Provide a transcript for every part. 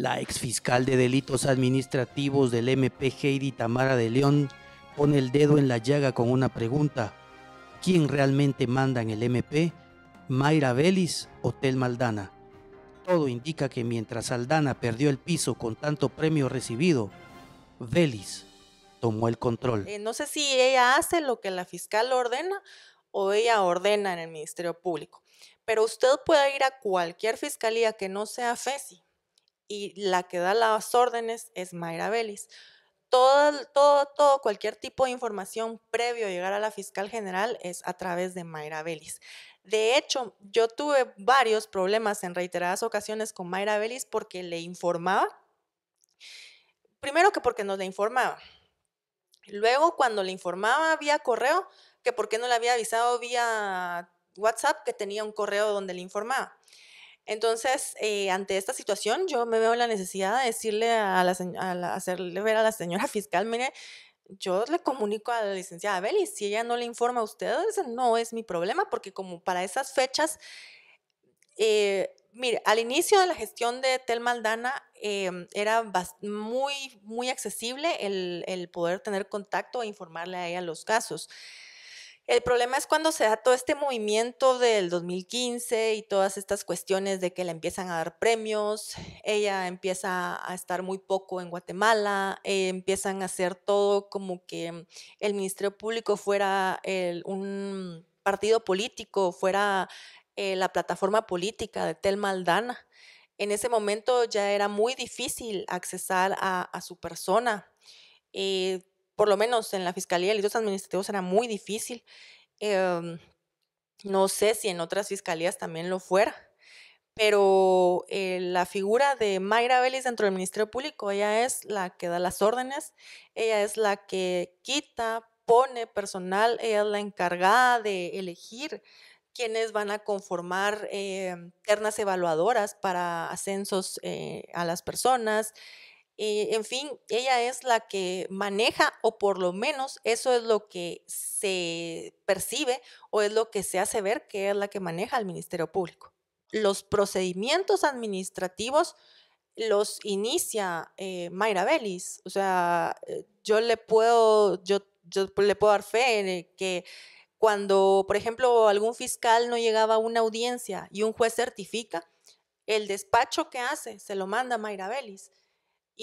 La fiscal de delitos administrativos del MP Heidi Tamara de León pone el dedo en la llaga con una pregunta. ¿Quién realmente manda en el MP? ¿Mayra Vélez o Telma Maldana? Todo indica que mientras Aldana perdió el piso con tanto premio recibido, Vélez tomó el control. Eh, no sé si ella hace lo que la fiscal ordena o ella ordena en el Ministerio Público, pero usted puede ir a cualquier fiscalía que no sea FESI y la que da las órdenes es Mayra Vélez. Todo, todo, todo, cualquier tipo de información previo a llegar a la fiscal general es a través de Mayra Vélez. De hecho, yo tuve varios problemas en reiteradas ocasiones con Mayra Vélez porque le informaba. Primero que porque no le informaba. Luego, cuando le informaba vía correo, que porque no le había avisado vía WhatsApp que tenía un correo donde le informaba. Entonces, eh, ante esta situación, yo me veo la necesidad de decirle a la, hacerle ver a la señora fiscal, mire, yo le comunico a la licenciada y si ella no le informa a ustedes, no es mi problema, porque como para esas fechas, eh, mire, al inicio de la gestión de Tel Maldana em, era muy, muy accesible el, el poder tener contacto e informarle a ella los casos. El problema es cuando se da todo este movimiento del 2015 y todas estas cuestiones de que le empiezan a dar premios, ella empieza a estar muy poco en Guatemala, eh, empiezan a hacer todo como que el Ministerio Público fuera un partido político, fuera eh, la plataforma política de Tel Maldana. En ese momento ya era muy difícil accesar a, su persona. Eh, por lo menos en la Fiscalía de Delitos Administrativos era muy difícil. Em, no sé si en otras fiscalías también lo fuera, pero eh, la figura de Mayra Vélez dentro del Ministerio Público, ella es la que da las órdenes, ella es la que quita, pone personal, ella es la encargada de elegir quienes van a conformar em, ternas evaluadoras para ascensos eh, a las personas en fin, ella es la que maneja, o por lo menos eso es lo que se percibe o es lo que se hace ver que es la que maneja el Ministerio Público. Los procedimientos administrativos los inicia eh, Mayra Vélez. O sea, eh, yo le puedo, yo, le puedo dar fe en que cuando, por ejemplo, algún fiscal no llegaba a una audiencia y un juez certifica, el despacho que hace se lo manda Mayra Vélez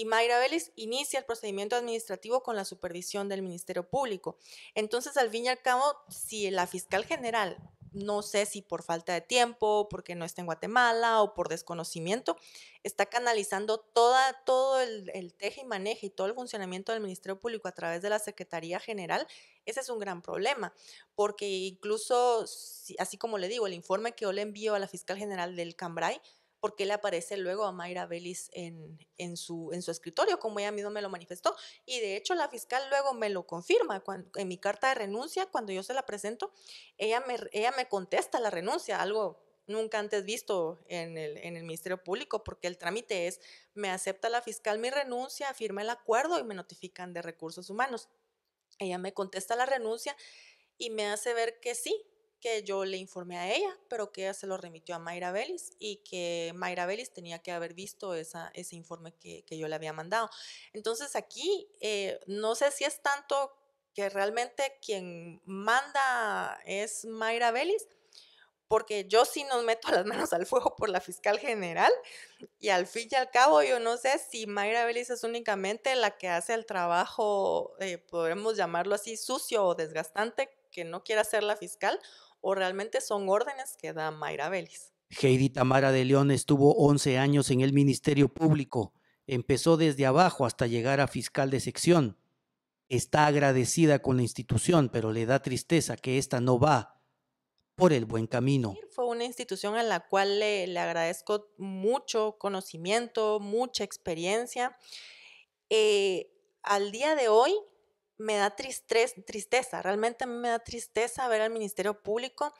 y Mayra Vélez inicia el procedimiento administrativo con la supervisión del Ministerio Público. Entonces, al fin y al cabo, si la fiscal general, no sé si por falta de tiempo, porque no está en Guatemala o por desconocimiento, está canalizando todo el, el teje y maneje y todo el funcionamiento del Ministerio Público a través de la Secretaría General, ese es un gran problema, porque incluso, así como le digo, el informe que yo le envío a la fiscal general del Cambrai, porque le aparece luego a Mayra Vélez en, su, escritorio, como ella mismo me lo manifestó. Y de hecho la fiscal luego me lo confirma en mi carta de renuncia, cuando yo se la presento, ella me, contesta la renuncia, algo nunca antes visto en el, en el, Ministerio Público, porque el trámite es, me acepta la fiscal mi renuncia, firma el acuerdo y me notifican de recursos humanos. Ella me contesta la renuncia y me hace ver que sí, que yo le informé a ella, pero que ella se lo remitió a Mayra Vélez y que Mayra Vélez tenía que haber visto esa, ese informe que, yo le había mandado. Entonces aquí eh, no sé si es tanto que realmente quien manda es Mayra Vélez, porque yo sí nos meto las manos al fuego por la fiscal general y al fin y al cabo yo no sé si Mayra Vélez es únicamente la que hace el trabajo, eh, podremos llamarlo así, sucio o desgastante que no quiera ser la fiscal o realmente son órdenes que da Mayra Vélez. Heidi Tamara de León estuvo 11 años en el Ministerio Público. Empezó desde abajo hasta llegar a fiscal de sección. Está agradecida con la institución, pero le da tristeza que esta no va por el buen camino. Fue una institución a la cual le, agradezco mucho conocimiento, mucha experiencia. Eh, al día de hoy me da tristeza, realmente me da tristeza ver al Ministerio Público.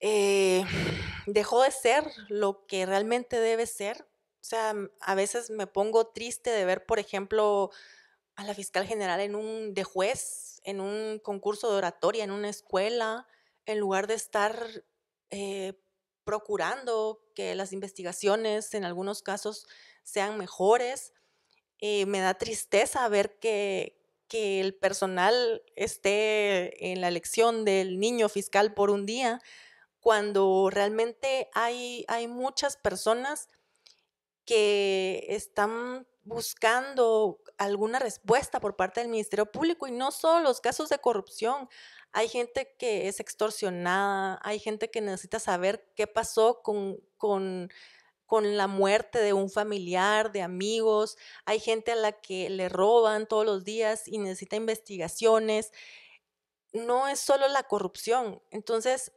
Eh, dejó de ser lo que realmente debe ser. O sea, a veces me pongo triste de ver, por ejemplo, a la fiscal general en un de juez, en un concurso de oratoria, en una escuela, en lugar de estar eh, procurando que las investigaciones en algunos casos sean mejores. Eh, me da tristeza ver que, que el personal esté en la elección del niño fiscal por un día, cuando realmente hay, hay muchas personas que están buscando alguna respuesta por parte del Ministerio Público y no solo los casos de corrupción. Hay gente que es extorsionada, hay gente que necesita saber qué pasó con, con con la muerte de un familiar, de amigos, hay gente a la que le roban todos los días y necesita investigaciones. No es solo la corrupción. Entonces,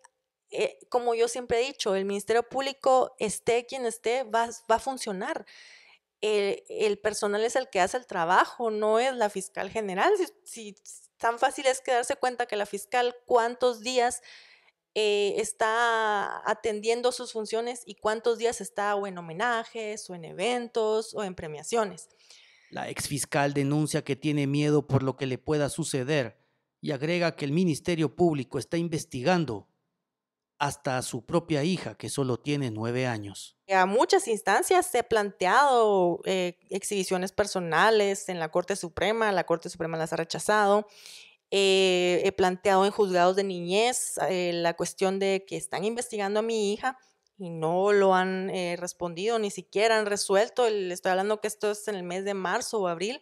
eh, como yo siempre he dicho, el Ministerio Público, esté quien esté, va, va a funcionar. Eh, el, personal es el que hace el trabajo, no es la fiscal general. Si, tan fácil es que darse cuenta que la fiscal cuántos días eh, está atendiendo sus funciones y cuántos días está o en homenajes o en eventos o en premiaciones. La exfiscal denuncia que tiene miedo por lo que le pueda suceder y agrega que el Ministerio Público está investigando hasta a su propia hija, que solo tiene nueve años. A muchas instancias se ha planteado eh, exhibiciones personales en la Corte Suprema, la Corte Suprema las ha rechazado. Eh, he planteado en juzgados de niñez eh, la cuestión de que están investigando a mi hija y no lo han eh, respondido, ni siquiera han resuelto. Le estoy hablando que esto es en el mes de marzo o abril.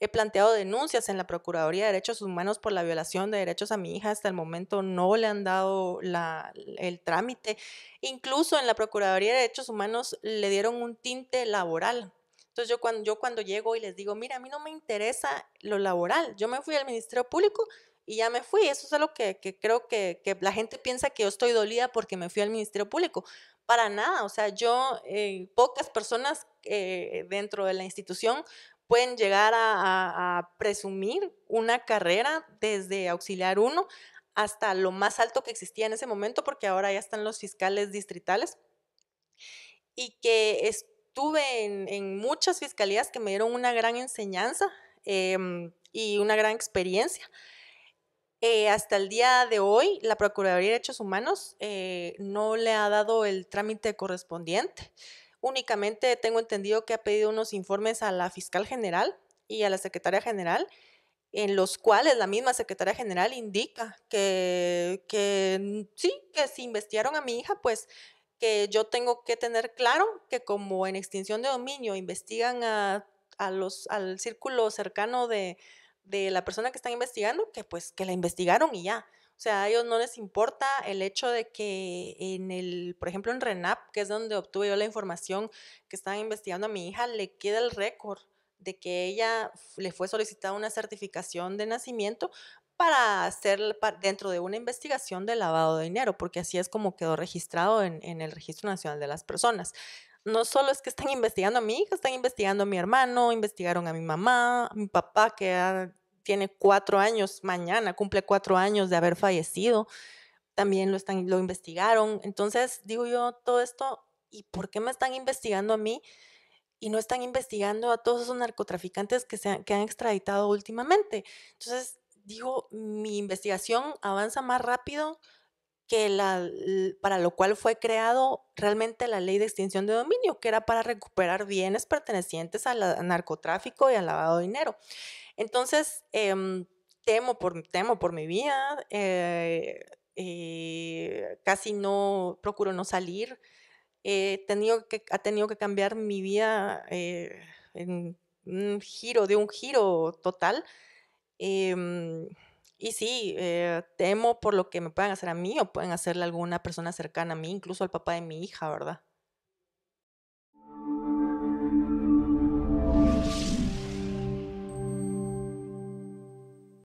He planteado denuncias en la Procuraduría de Derechos Humanos por la violación de derechos a mi hija. Hasta el momento no le han dado el trámite. Incluso en la Procuraduría de Derechos Humanos le dieron un tinte laboral entonces yo cuando, yo cuando llego y les digo, mira, a mí no me interesa lo laboral, yo me fui al Ministerio Público y ya me fui. Eso es algo que, creo que, la gente piensa que yo estoy dolida porque me fui al Ministerio Público. Para nada, o sea, yo, eh, pocas personas eh, dentro de la institución pueden llegar a, a, presumir una carrera desde auxiliar 1 hasta lo más alto que existía en ese momento, porque ahora ya están los fiscales distritales, y que es, Estuve en, muchas fiscalías que me dieron una gran enseñanza em, y una gran experiencia. Eh, hasta el día de hoy, la Procuraduría de Derechos Humanos eh, no le ha dado el trámite correspondiente. Únicamente tengo entendido que ha pedido unos informes a la fiscal general y a la secretaria general, en los cuales la misma secretaria general indica que, que mm, sí, que si investigaron a mi hija, pues que yo tengo que tener claro que como en extinción de dominio investigan a, a los, al círculo cercano de, de, la persona que están investigando, que pues que la investigaron y ya. O sea, a ellos no les importa el hecho de que en el, por ejemplo, en RENAP, que es donde obtuve yo la información que estaban investigando a mi hija, le queda el récord de que ella le fue solicitada una certificación de nacimiento, para hacer dentro de una investigación de lavado de dinero, porque así es como quedó registrado en, el Registro Nacional de las Personas no solo es que están investigando a mi hija, están investigando a mi hermano, investigaron a mi mamá, a mi papá que tiene cuatro años, mañana cumple cuatro años de haber fallecido, también lo, están, lo investigaron. Entonces digo yo todo esto, ¿y por qué me están investigando a mí? Y no están investigando a todos esos narcotraficantes que, que han extraditado últimamente. Entonces, digo mi investigación avanza más rápido que la, para lo cual fue creado realmente la ley de extinción de dominio, que era para recuperar bienes pertenecientes al narcotráfico y al lavado de dinero. Entonces, em, temo, por, temo por mi vida, eh, eh, casi no, procuro no salir, tenido ha tenido que cambiar mi vida eh, en giro, de un giro total. Em, y sí, eh, temo por lo que me puedan hacer a mí o pueden hacerle a alguna persona cercana a mí, incluso al papá de mi hija, ¿verdad?